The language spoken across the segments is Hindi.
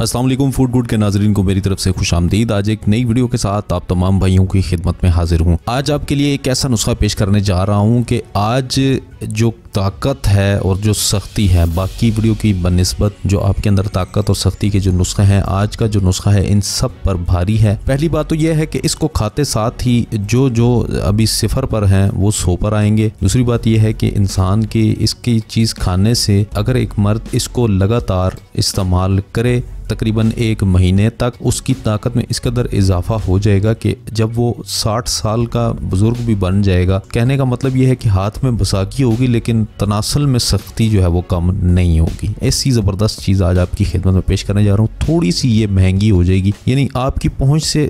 असलम फूड गुड के नाजरन को मेरी तरफ से खुश आमदीद आज एक नई वीडियो के साथ आप तमाम भाइयों की खिदमत में हाजिर हूँ आज आपके लिए एक ऐसा नुस्खा पेश करने जा रहा हूँ कि आज जो ताकत है और जो सख्ती है बाकी वीडियो की बनस्बत जो आपके अंदर ताकत और सख्ती के जो नुस्खे हैं आज का जो नुस्खा है इन सब पर भारी है पहली बात तो यह है कि इसको खाते साथ ही जो जो अभी सिफर पर हैं वो सो पर आएंगे दूसरी बात यह है कि इंसान के इसकी चीज़ खाने से अगर एक मर्द इसको लगातार इस्तेमाल करे तकरीबन एक महीने तक उसकी ताकत में इस कदर इजाफा हो जाएगा कि जब वो 60 साल का बुज़ुर्ग भी बन जाएगा कहने का मतलब यह है कि हाथ में बसाकी होगी लेकिन तनासल में सख्ती जो है वो कम नहीं होगी ऐसी ज़बरदस्त चीज़ आज आपकी खिदमत में पेश करने जा रहा हूँ थोड़ी सी ये महंगी हो जाएगी यानी आपकी पहुँच से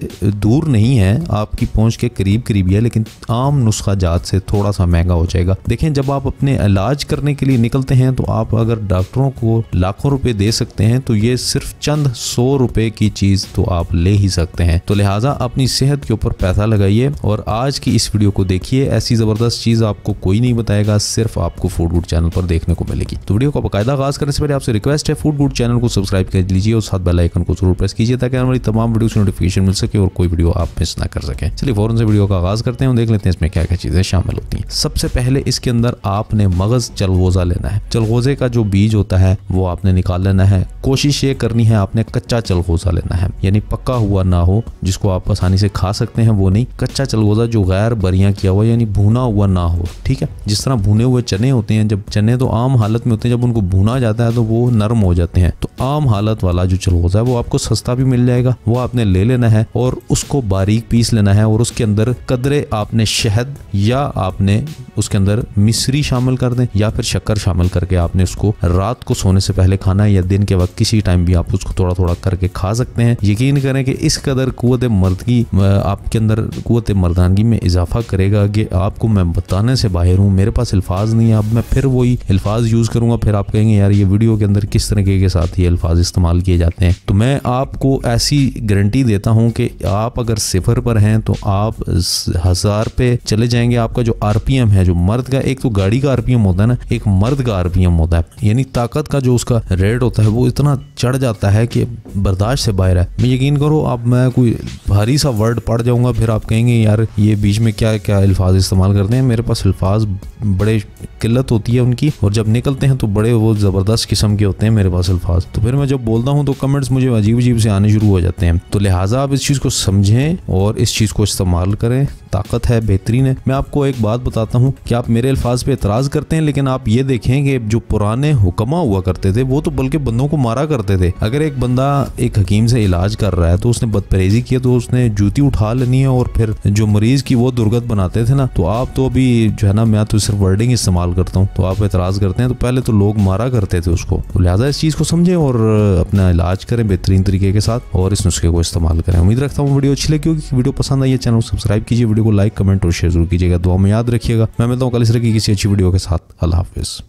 दूर नहीं है आपकी पहुँच के करीब करीब है लेकिन आम नुस्खा जात से थोड़ा सा महंगा हो जाएगा देखें जब आप अपने इलाज करने के लिए निकलते हैं तो आप अगर डॉक्टरों को लाखों रुपए दे सकते हैं तो ये सिर्फ चंद सौ रुपए की चीज़ तो आप ले ही सकते हैं तो लिहाजा अपनी सेहत के ऊपर पैसा लगाइए और आज की इस वीडियो को देखिए ऐसी ज़बरदस्त चीज़ आपको कोई नहीं बताएगा सिर्फ आपको फूड गुड चैनल पर देखने को मिलेगी तो वीडियो को बकायदा आगाज करने से पहले आपसे रिक्वेस्ट है फूड गुड चैनल को सब्सक्राइब कर लीजिए और साथ बेलाइकन को जरूर प्रेस कीजिए ताकि हमारी तमाम वीडियो से नोटिफिकेशन मिल सके और कोई वीडियो आप मिस ना कर सके चलिए फौरन से वीडियो का आगाज करते हैं देख लेते हैं इसमें क्या क्या चीजें शामिल होती हैं सबसे पहले इसके अंदर आपने मगज चलगोजा लेना है चलगोजे का जो बीज होता है वो आपने निकाल लेना है कोशिश ये करनी है आपने कच्चा चलगोजा लेना है यानी पक्का हुआ ना हो जिसको आप आसानी से खा सकते हैं वो नहीं कच्चा चलगोजा जो गैर बरिया किया हुआ यानी भुना हुआ ना हो ठीक है जिस तरह भुने भुने हुए चने होते हैं जब चने तो आम हालत में होते हैं जब उनको भुना जाता है तो वो नरम हो जाते हैं तो आम हालत वाला जो चलगोजा है वो आपको सस्ता भी मिल जाएगा वो आपने ले लेना है और उसको बारीक पीस लेना है और उसके अंदर कदरे आपने शहद या आपने उसके अंदर मिश्री शामिल कर दें या फिर शक्कर शामिल करके आपने उसको रात को सोने से पहले खाना है या दिन के वक्त किसी टाइम भी आप उसको थोड़ा थोड़ा करके खा सकते हैं यकीन करें कि इस कदर कुत मर्दगी आपके अंदर कुत मर्दानगी में इजाफा करेगा कि आपको मैं बताने से बाहर हूँ मेरे पास अल्फाज नहीं है अब मैं फिर वही अल्फाज यूज़ करूँगा फिर आप कहेंगे यार ये वीडियो के अंदर किस तरीके के साथ ये अल्फाज इस्तेमाल किए जाते हैं तो मैं आपको ऐसी गारंटी देता हूँ कि आप अगर सिफर पर हैं तो आप हज़ार पे चले जाएंगे आपका जो आर है जो मर्द का एक तो गाड़ी का आर होता है ना एक मर्द का आर होता है यानी ताकत का जो उसका रेट होता है वो इतना चढ़ जाता है कि बर्दाश्त से बाहर है मैं यकीन करो आप मैं कोई भारी सा वर्ड पढ़ जाऊंगा फिर आप कहेंगे यार ये बीच में क्या क्या अल्फाज इस्तेमाल करते हैं मेरे पास अल्फाज बड़े किल्लत होती है उनकी और जब निकलते हैं तो बड़े वो ज़बरदस्त किस्म के होते हैं मेरे पास अल्फाज तो तो फिर मैं जब बोलता हूँ तो कमेंट्स मुझे अजीब अजीब से आने शुरू हो जाते हैं तो लिहाजा आप इस चीज़ को समझें और इस चीज़ को इस्तेमाल करें ताकत है बेहतरीन है मैं आपको एक बात बताता हूँ कि आप मेरे अल्फाज पे एतराज़ करते हैं लेकिन आप ये देखें कि जो पुराने हुक्मा हुआ करते थे वो तो बल्कि बंदों को मारा करते थे अगर एक बंदा एक हकीम से इलाज कर रहा है तो उसने बदपरहेजी किया तो उसने जूती उठा लेनी है और फिर जो मरीज की वो दुर्गत बनाते थे ना तो आप तो अभी जो है ना मैं तो सिर्फ वर्डिंग इस्तेमाल करता हूँ तो आप एतराज़ करते हैं तो पहले तो लोग मारा करते थे उसको तो लिहाजा इस चीज़ को समझें और और अपना इलाज करें बेहतरीन तरीके के साथ और इस नुस्खे को इस्तेमाल करें उम्मीद रखता हूँ वीडियो अच्छी लगी क्योंकि वीडियो पसंद आई है चैनल को सब्सक्राइब कीजिए वीडियो को लाइक कमेंट और शेयर जरूर कीजिएगा दुआ में याद रखिएगा मैं मिलता हूँ कल इस तरह की किसी अच्छी वीडियो के साथ अल्लाह हाफिज़